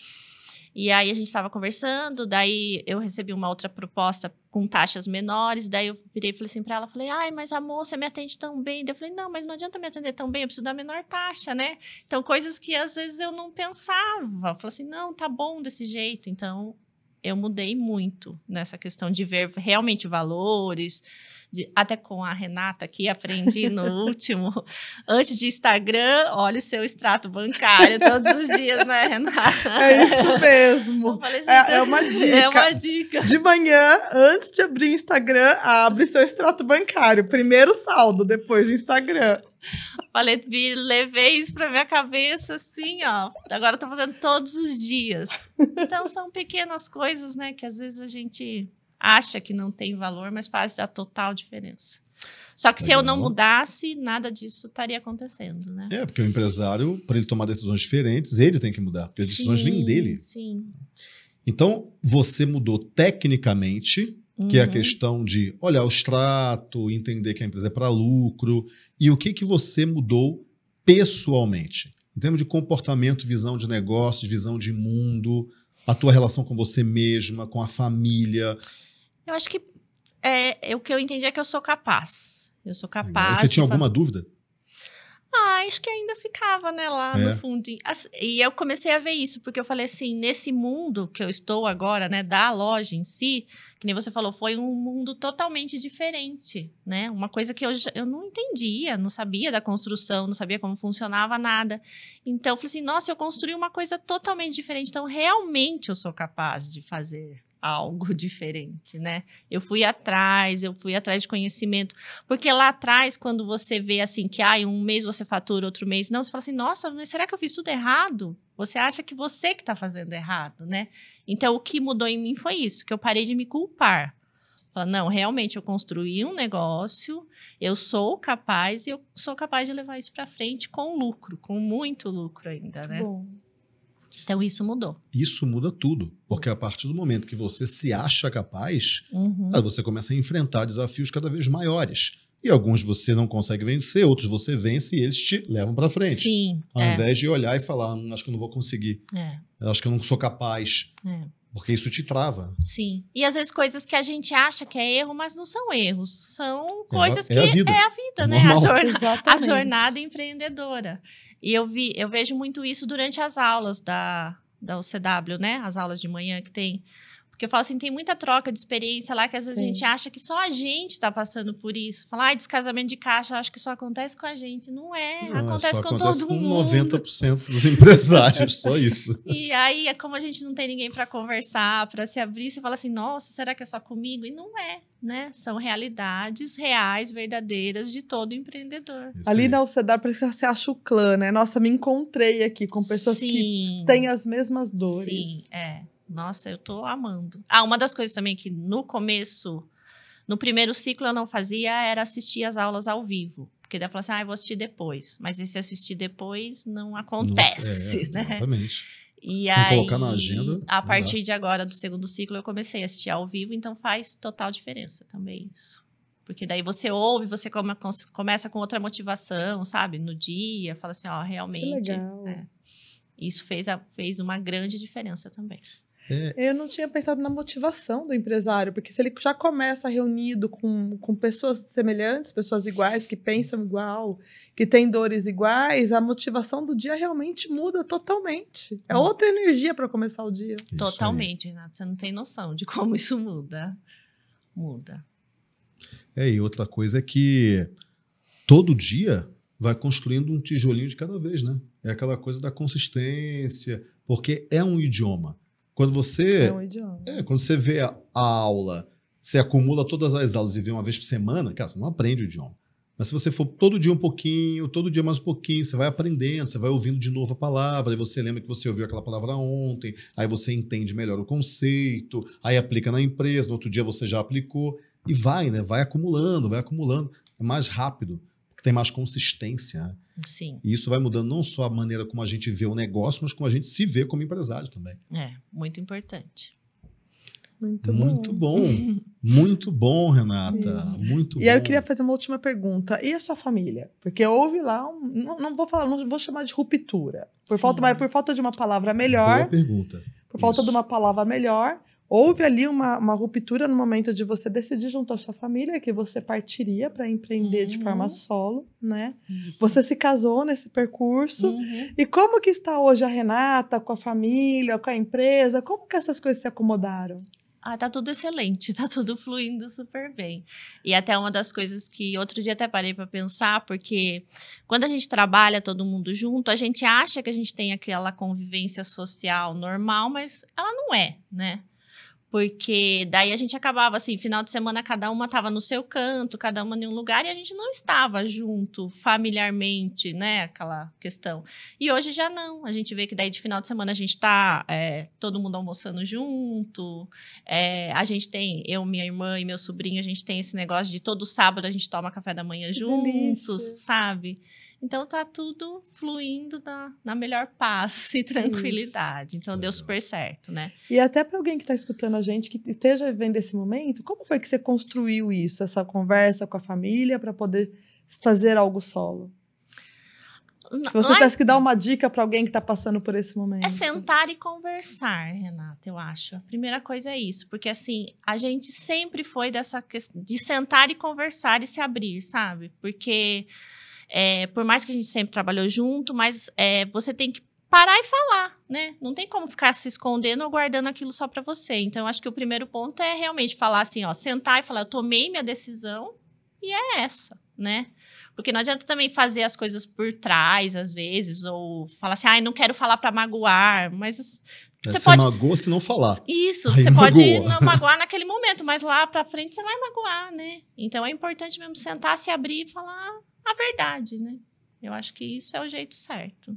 E aí a gente estava conversando, daí eu recebi uma outra proposta com taxas menores, daí eu virei e falei assim para ela, falei, ai, mas a moça me atende tão bem. Daí eu falei, não, mas não adianta me atender tão bem, eu preciso da menor taxa, né? Então, coisas que às vezes eu não pensava. Eu falei assim, não, tá bom desse jeito. Então, eu mudei muito nessa questão de ver realmente valores, de, até com a Renata aqui, aprendi no *laughs* último, antes de Instagram, olha o seu extrato bancário todos os dias, né, Renata? É isso mesmo. Assim, é, é então, é, uma dica. É uma dica. De manhã, antes de abrir o Instagram, abre seu extrato bancário. Primeiro saldo, depois do Instagram. Falei, levei isso pra minha cabeça, assim, ó. Agora eu tô fazendo todos os dias. Então, são pequenas coisas, né, que às vezes a gente acha que não tem valor, mas faz a total diferença. Só que se eu não mudasse, nada disso estaria acontecendo, né? É, porque o empresário, para ele tomar decisões diferentes, ele tem que mudar, porque as decisões sim, vêm dele. Sim. Então, você mudou tecnicamente, uhum. que é a uhum. questão de olhar o extrato, entender que a empresa é para lucro, e o que, que você mudou pessoalmente, em termos de comportamento, visão de negócio, visão de mundo, a tua relação com você mesma, com a família, eu acho que é, é, o que eu entendi é que eu sou capaz. Eu sou capaz. você tinha alguma fazer... dúvida? Ah, acho que ainda ficava, né, lá é. no fundo. E eu comecei a ver isso, porque eu falei assim, nesse mundo que eu estou agora, né, da loja em si, que nem você falou, foi um mundo totalmente diferente, né? Uma coisa que eu, eu não entendia, não sabia da construção, não sabia como funcionava nada. Então, eu falei assim, nossa, eu construí uma coisa totalmente diferente, então realmente eu sou capaz de fazer algo *laughs* diferente, né? Eu fui atrás, eu fui atrás de conhecimento, porque lá atrás quando você vê assim que ah, um mês você fatura, outro mês não, você fala assim, nossa, mas será que eu fiz tudo errado? Você acha que você que está fazendo errado, né? Então o que mudou em mim foi isso, que eu parei de me culpar. Falar, não, realmente eu construí um negócio, eu sou capaz e eu sou capaz de levar isso para frente com lucro, com muito lucro ainda, né? Bom. Então isso mudou. Isso muda tudo, porque a partir do momento que você se acha capaz, uhum. você começa a enfrentar desafios cada vez maiores. E alguns você não consegue vencer, outros você vence e eles te levam para frente. Sim. Ao é. invés de olhar e falar, ah, acho que eu não vou conseguir. É. Acho que eu não sou capaz. É. Porque isso te trava. Sim. E às vezes coisas que a gente acha que é erro, mas não são erros. São é coisas é, que é a vida, é a vida né? A jornada, *laughs* a jornada empreendedora. E eu, vi, eu vejo muito isso durante as aulas da, da UCW, né? As aulas de manhã que tem porque eu falo assim, tem muita troca de experiência lá que às vezes Sim. a gente acha que só a gente tá passando por isso. Falar, ah, descasamento de caixa, acho que só acontece com a gente. Não é, Não, é, acontece todo com acontece todo com mundo. 90% dos *laughs* empresários, só isso. E aí, é como a gente não tem ninguém para conversar, para se abrir, você fala assim, nossa, será que é só comigo? E não é, né? São realidades reais, verdadeiras de todo empreendedor. Isso Ali aí. na Alcedar precisa você acha o clã, né? Nossa, me encontrei aqui com pessoas Sim. que têm as mesmas dores. Sim, é. Nossa, eu tô amando. Ah, uma das coisas também que no começo, no primeiro ciclo eu não fazia era assistir as aulas ao vivo. Porque daí eu falava assim, ah, eu vou assistir depois. Mas esse assistir depois não acontece, Nossa, é, *laughs* né? Exatamente. E Sem aí, colocar na agenda, a partir dá. de agora, do segundo ciclo, eu comecei a assistir ao vivo, então faz total diferença também isso. Porque daí você ouve, você come, começa com outra motivação, sabe? No dia, fala assim, ó, realmente. É. Isso fez, a, fez uma grande diferença também. É. Eu não tinha pensado na motivação do empresário, porque se ele já começa reunido com, com pessoas semelhantes, pessoas iguais, que pensam igual, que têm dores iguais, a motivação do dia realmente muda totalmente. É hum. outra energia para começar o dia. Isso totalmente, aí. Renato. Você não tem noção de como isso muda. Muda. É, e outra coisa é que todo dia vai construindo um tijolinho de cada vez, né? É aquela coisa da consistência, porque é um idioma. Quando você. É um idioma. É, quando você vê a, a aula, você acumula todas as aulas e vê uma vez por semana, cara, você não aprende o idioma. Mas se você for todo dia um pouquinho, todo dia mais um pouquinho, você vai aprendendo, você vai ouvindo de novo a palavra, aí você lembra que você ouviu aquela palavra ontem, aí você entende melhor o conceito, aí aplica na empresa, no outro dia você já aplicou, e vai, né? Vai acumulando, vai acumulando. É mais rápido, porque tem mais consistência. Né? Sim. E isso vai mudando não só a maneira como a gente vê o negócio, mas como a gente se vê como empresário também. É, muito importante. Muito, muito bom. bom. *laughs* Muito bom, Renata. Isso. Muito e bom. E aí eu queria fazer uma última pergunta. E a sua família? Porque houve lá um, não, não, vou falar, não vou chamar de ruptura. Por Sim. falta, mas por falta de uma palavra melhor. Boa pergunta. Por falta Isso. de uma palavra melhor, houve ali uma, uma ruptura no momento de você decidir junto à sua família que você partiria para empreender uhum. de forma uhum. solo, né? Isso. Você se casou nesse percurso. Uhum. E como que está hoje a Renata com a família, com a empresa? Como que essas coisas se acomodaram? Ah, tá tudo excelente, *laughs* tá tudo fluindo super bem. E até uma das coisas que outro dia até parei para pensar, porque quando a gente trabalha todo mundo junto, a gente acha que a gente tem aquela convivência social normal, mas ela não é, né? porque daí a gente acabava assim, final de semana cada uma estava no seu canto, cada uma em um lugar e a gente não estava junto familiarmente, né, aquela questão. E hoje já não, a gente vê que daí de final de semana a gente está é, todo mundo almoçando junto, é, a gente tem, eu, minha irmã e meu sobrinho, a gente tem esse negócio de todo sábado a gente toma café da manhã que juntos, delícia. sabe? Então tá tudo fluindo na, na melhor paz e tranquilidade. Então deu super certo, né? E até para alguém que está escutando a gente, que esteja vivendo esse momento, como foi que você construiu isso, essa conversa com a família para poder fazer algo solo? Se você tivesse que dar uma dica para alguém que está passando por esse momento. É sentar e conversar, Renata, eu acho. A primeira coisa é isso, porque assim, a gente sempre foi dessa questão de sentar e conversar e se abrir, sabe? Porque é, por mais que a gente sempre trabalhou junto, mas é, você tem que parar e falar, né? Não tem como ficar se escondendo ou guardando aquilo só para você. Então, acho que o primeiro ponto é realmente falar assim, ó, sentar e falar, eu tomei minha decisão e é essa, né? Porque não adianta também fazer as coisas por trás, às vezes, ou falar assim, ai, ah, não quero falar para magoar, mas é, você, você pode... magoa se não falar. Isso, Aí você magoa. pode não magoar naquele momento, mas lá para frente você vai magoar, né? Então é importante mesmo sentar, se abrir e falar a verdade, né? Eu acho que isso é o jeito certo.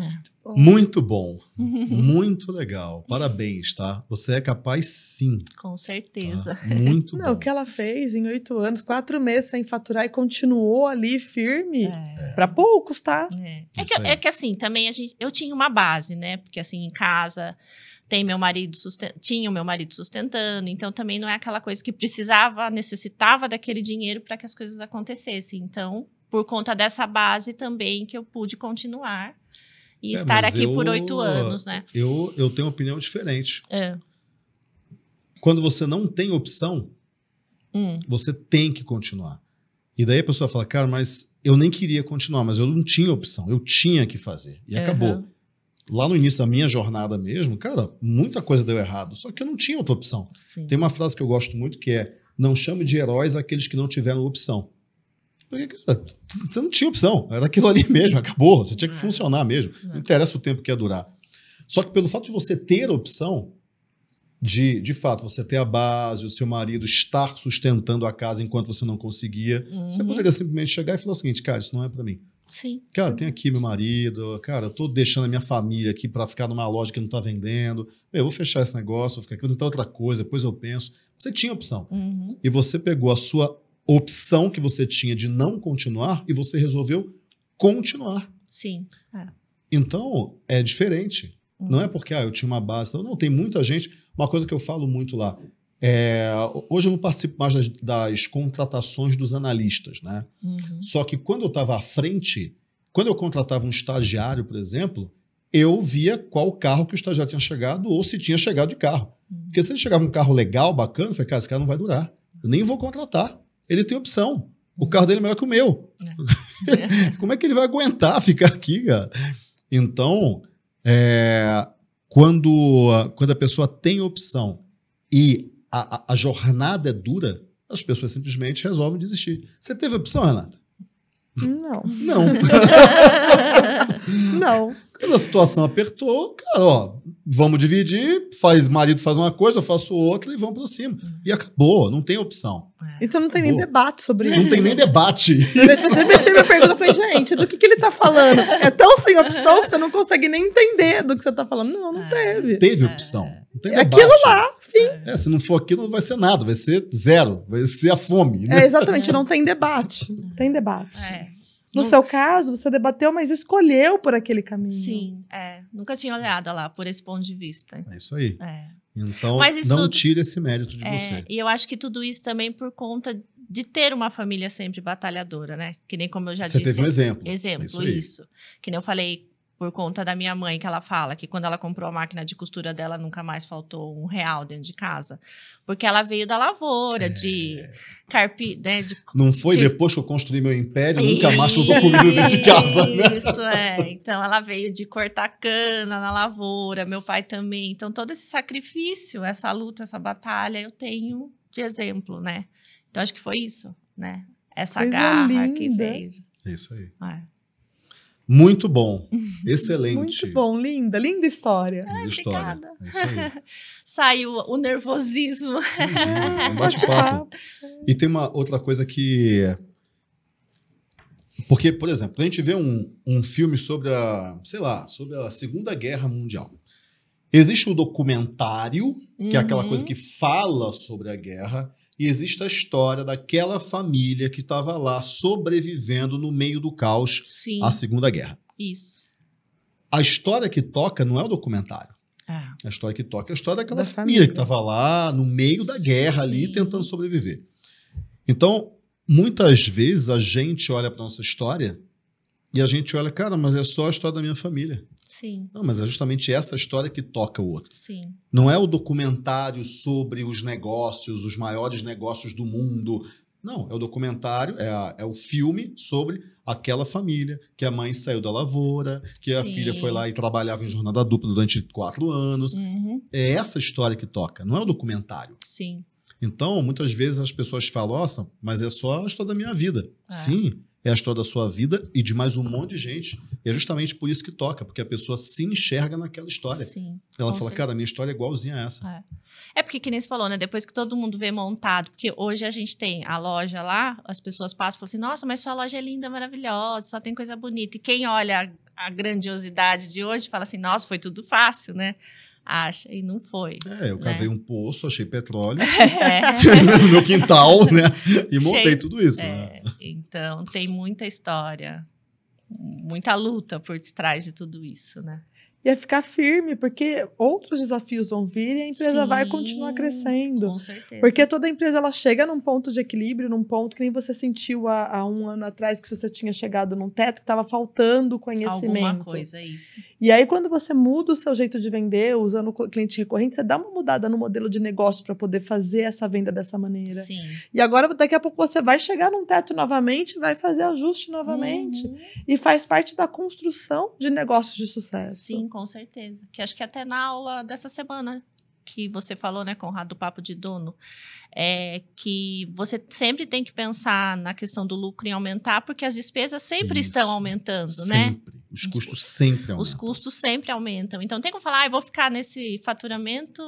É. Muito bom, *laughs* muito legal. Parabéns, tá? Você é capaz, sim. Com certeza. Tá? Muito *laughs* Não, bom. O que ela fez em oito anos, quatro meses sem faturar e continuou ali firme. É. Para poucos, tá? É. É, que, é que assim, também a gente, eu tinha uma base, né? Porque assim, em casa tem meu marido tinha o meu marido sustentando, então também não é aquela coisa que precisava, necessitava daquele dinheiro para que as coisas acontecessem. Então, por conta dessa base também que eu pude continuar e é, estar aqui eu, por oito anos, né? Eu, eu tenho uma opinião diferente. É. Quando você não tem opção, hum. você tem que continuar. E daí a pessoa fala, cara, mas eu nem queria continuar, mas eu não tinha opção, eu tinha que fazer. E uhum. acabou lá no início da minha jornada mesmo, cara, muita coisa deu errado. Só que eu não tinha outra opção. Sim. Tem uma frase que eu gosto muito que é: não chame de heróis aqueles que não tiveram opção. Porque, cara, você não tinha opção. Era aquilo ali *laughs* mesmo, acabou. Você tinha que é. funcionar mesmo. Não. não é. interessa o tempo que ia durar. Só que pelo fato de você ter a opção, de, de fato, você ter a base, o seu marido estar sustentando a casa enquanto você não conseguia, uhum. você poderia simplesmente chegar e falar o seguinte, cara, isso não é para mim. Sim. Cara, tem aqui meu marido, cara, eu tô deixando a minha família aqui para ficar numa loja que não tá vendendo. Eu vou fechar esse negócio, vou ficar aqui, vou tentar outra coisa, depois eu penso. Você tinha opção. Uhum. E você pegou a sua opção que você tinha de não continuar e você resolveu continuar. Sim. É. Então, é diferente. Uhum. Não é uhum. porque ah, eu tinha uma base. Não, tem muita gente. Uma coisa que eu falo muito lá. É, hoje eu não participo mais das, das contratações dos analistas, né? Uhum. Só que quando eu estava à frente, quando eu contratava um estagiário, por exemplo, eu via qual carro que o estagiário tinha chegado ou se tinha chegado de carro. Uhum. Porque se ele chegava um carro legal, bacana, eu falei, cara, esse cara não vai durar. Eu nem vou contratar. Ele tem opção. O carro dele é melhor que o meu. É. *laughs* é. Como é que ele vai aguentar *laughs* ficar aqui, cara? Então, é, quando, quando a pessoa tem opção e a, a, jornada é dura, as pessoas simplesmente resolvem desistir. Você teve opção, Renata? Não. Não. *laughs* não. Quando a situação apertou, cara, ó, vamos dividir, faz marido faz uma coisa, eu faço outra e vamos para cima. E acabou, não tem opção. É. Então não tem acabou. nem debate sobre não isso. Não tem nem debate. *laughs* Repeti minha pergunta, eu falei, gente, do que, que ele tá falando? É tão sem opção que você não consegue nem entender do que você tá falando. Não, não é. teve. Teve é. opção é debate. aquilo lá, fim. É. é, se não for aquilo, não vai ser nada, vai ser zero, vai ser a fome. Né? É, exatamente, não tem debate. *laughs* Tem debate. É. No, seu caso, você debateu, mas escolheu por aquele caminho. Sim, é. Nunca tinha olhado lá por esse ponto de vista. É isso aí. É. Então, não tira esse mérito de você. E eu acho que tudo isso também por conta de ter uma família sempre batalhadora, né? Que nem como eu já você disse. Você teve um exemplo. Exemplo, isso, isso. Que nem eu falei por conta da minha mãe, que ela fala que quando ela comprou a máquina de costura dela, nunca mais faltou um real dentro de casa. Porque ela veio da lavoura, é. de carpi, né, de, Não foi de... depois que eu construí meu império, nunca mais faltou comida dentro de casa. Né? Isso, é. Então, ela veio de cortar cana na lavoura, meu pai também. Então, todo esse sacrifício, essa luta, essa batalha, eu tenho de exemplo, né? Então, acho que foi isso, né? Essa Coisa garra linda. que veio. É isso aí. É. Muito bom. *laughs* Excelente. Muito bom, linda, linda história. Ai, ah, linda história. É isso aí. o, *laughs* o nervosismo. Imagina, um *laughs* bate-papo. E tem uma outra coisa que. Porque, por exemplo, a gente vê um, um filme sobre a, sei lá, sobre a Segunda Guerra Mundial. Existe o um documentário, que uhum. é aquela coisa uhum. que fala sobre a guerra, e existe a história daquela família que estava lá sobrevivendo no meio do caos Sim. à Segunda Guerra. Isso. A história que toca não é o documentário. Ah. A história que toca é a história daquela da família, família, que estava lá no meio da guerra Sim. ali tentando sobreviver. Então, muitas vezes a gente olha para nossa história e a gente olha, cara, mas é só a história da minha família. Sim. Não, mas é justamente essa história que toca o outro. Sim. Não é o documentário sobre os negócios, os maiores negócios do mundo. Não, é o documentário, é, a, é o filme sobre aquela família, que a mãe saiu da lavoura, que a Sim. filha foi lá e trabalhava em jornada dupla durante quatro anos. Uhum. É essa história que toca, não é o documentário. Sim. Então, muitas vezes as pessoas falam, nossa, mas é só a história da minha vida. É. Sim é a história da sua vida e de mais um monte de gente. E é justamente por isso que toca, porque a pessoa se enxerga naquela história. Sim, Ela fala, certeza. cara, minha história é igualzinha a essa. É. é. porque, que nem você falou, né? Depois que todo mundo vê montado, porque hoje a gente tem a loja lá, as pessoas passam e falam assim, nossa, mas sua loja é linda, maravilhosa, só tem coisa bonita. E quem olha a grandiosidade de hoje fala assim, nossa, foi tudo fácil, né? acha, e não foi. É, eu né? cavei né? um poço, achei petróleo é. *laughs* no meu quintal, né? E montei Cheio, tudo isso. É, né? Então, tem muita história, muita luta por detrás de tudo isso, né? e a ficar firme, porque outros desafios vão vir e a empresa Sim, vai continuar crescendo. Com certeza. Porque toda empresa ela chega num ponto de equilíbrio, num ponto que nem você sentiu há, há um ano atrás que você tinha chegado num teto que estava faltando conhecimento. Alguma coisa, é isso. E aí, quando você muda o seu jeito de vender, usando o cliente recorrente, você dá uma mudada no modelo de negócio para poder fazer essa venda dessa maneira. Sim. E agora, daqui a pouco, você vai chegar num teto novamente, vai fazer ajuste novamente. Uhum. E faz parte da construção de negócios de sucesso. Sim, com certeza. Que acho que até na aula dessa semana que você falou, né, Conrado, do papo de dono, é que você sempre tem que pensar na questão do lucro em aumentar, porque as despesas sempre Isso. estão aumentando, né? sempre. né? Os custos sempre aumentam. Os custos sempre aumentam. Então, tem como falar, ah, eu vou ficar nesse faturamento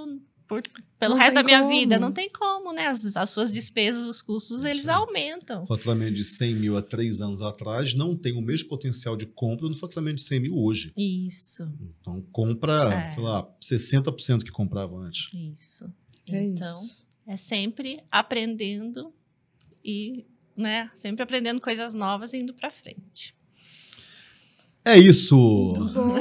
por, pelo não resto da minha como. vida. Não tem como, né? As, as suas despesas, os custos, eles é. aumentam. O faturamento de 100 mil há três anos atrás não tem o mesmo potencial de compra do faturamento de 100 mil hoje. Isso. Então, compra, é. sei lá, 60% que comprava antes. Isso. É então, isso. é sempre aprendendo e, né, sempre aprendendo coisas novas e indo para frente. É isso.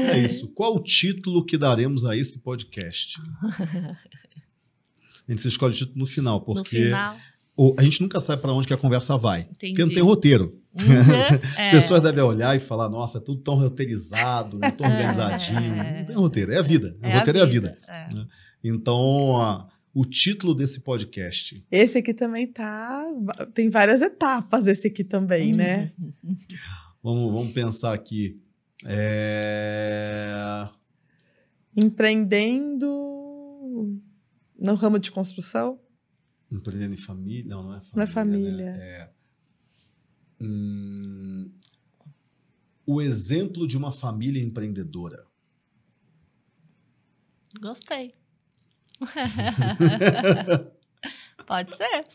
É isso. Qual o título que daremos a esse podcast? A gente escolhe o título no final, porque no final? a gente nunca sabe para onde que a conversa vai. Entendi. Porque não tem roteiro. Uhum. *laughs* As é. pessoas devem olhar e falar: nossa, é tudo tão roteirizado, tão é. organizadinho. É. Não tem roteiro, é a vida. É o roteiro é a vida. é a né? vida. Então, o título desse podcast. Esse aqui também tá. Tem várias etapas, esse aqui também, né? uhum. né? Vamos, vamos pensar aqui. É... Empreendendo no ramo de construção? Empreendendo em família? Não, não é família. Não é família. Né? É... Hum... O exemplo de uma família empreendedora. Gostei. *laughs* Pode ser.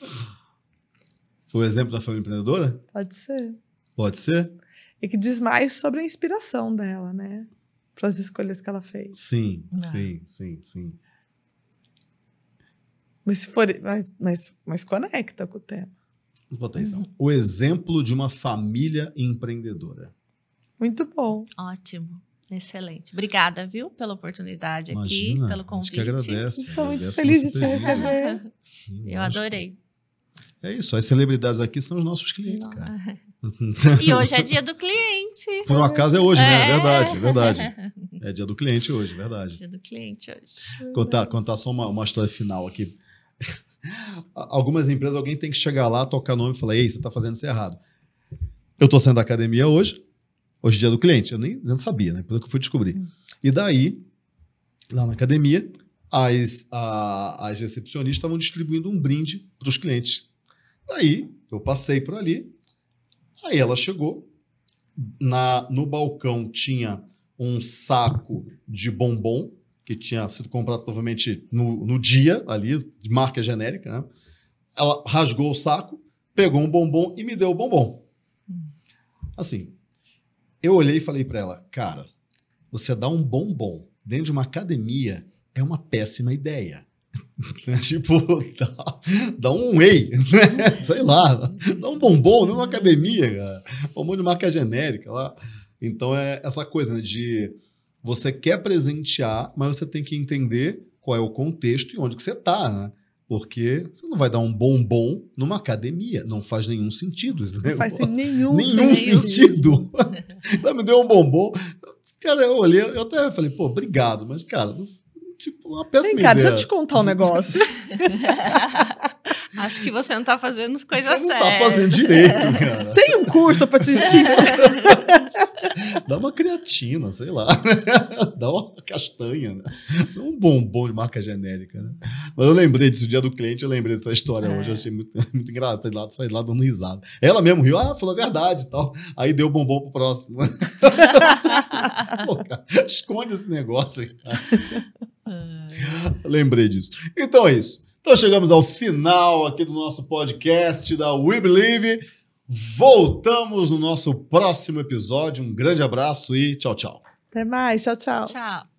O exemplo da família empreendedora? Pode ser. Pode ser? e que diz mais sobre a inspiração dela, né? Para as escolhas que ela fez. Sim, né? sim, sim, sim. Mas se for, mas, mas, mas conecta com o tema. Vou isso. Então. Uhum. O exemplo de uma família empreendedora. Muito bom. Ótimo. Excelente. Obrigada, viu, pela oportunidade Imagina, aqui, pelo convite. A gente que agradece. Estou muito feliz de te receber. Eu adorei. É isso, as celebridades aqui são os nossos clientes, cara. *laughs* *laughs* e hoje é dia do cliente. Por um acaso é hoje, né? É verdade, é verdade. *laughs* É dia do cliente hoje, verdade. Dia do cliente hoje. Contar, contar só uma, uma história final aqui. Algumas empresas, alguém tem que chegar lá, tocar nome e falar: Ei, você está fazendo isso errado. Eu estou saindo da academia hoje, hoje é dia do cliente. Eu nem, nem sabia, né? Pelo que eu fui descobrir. Hum. E daí, lá na academia, as, a, as recepcionistas estavam distribuindo um brinde para os clientes Daí eu passei por ali, aí ela chegou. Na, no balcão tinha um saco de bombom, que tinha sido comprado provavelmente no, no dia ali, de marca genérica. Né? Ela rasgou o saco, pegou um bombom e me deu o bombom. Assim, eu olhei e falei para ela, cara, você dar um bombom dentro de uma academia é uma péssima ideia. *laughs* Né? tipo, dá, dá, um whey, né? *laughs* sei lá, dá um bombom numa uma academia, cara. um monte de marca genérica lá. Então é essa coisa né, de você quer presentear, mas você tem que entender qual é o contexto e onde que você está, né? Porque você não vai dar um bombom numa academia. Não faz nenhum sentido isso. Né? Não faz nenhum, nenhum sentido. *laughs* Então me deu um bombom. Cara, eu olhei, eu até falei, pô, obrigado, mas, cara, não tipo, uma péssima Vem, cá, ideia. deixa eu te contar um negócio. *laughs* Acho que você não tá fazendo coisa coisas séria. Você não tá fazendo direito, cara. Tem um curso pra te ensinar. *laughs* Dá uma creatina, sei lá. Né? *laughs* Dá uma castanha. Né? Dá um bombom de marca genérica. Né? Mas eu lembrei disso, o dia do cliente, eu lembrei dessa história é. hoje. Eu é. achei muito, *laughs* muito engraçado. Lá, saí lá dando risada. Ela mesmo riu, ah, falou a verdade e tal. Aí deu bombom pro próximo. *laughs* Pô, cara, esconde esse negócio. Cara. É. Lembrei disso. Então é isso. Então chegamos ao final aqui do nosso podcast da We Believe. Voltamos no nosso próximo episódio. Um grande abraço e tchau, tchau. Até mais. Tchau, tchau. Tchau.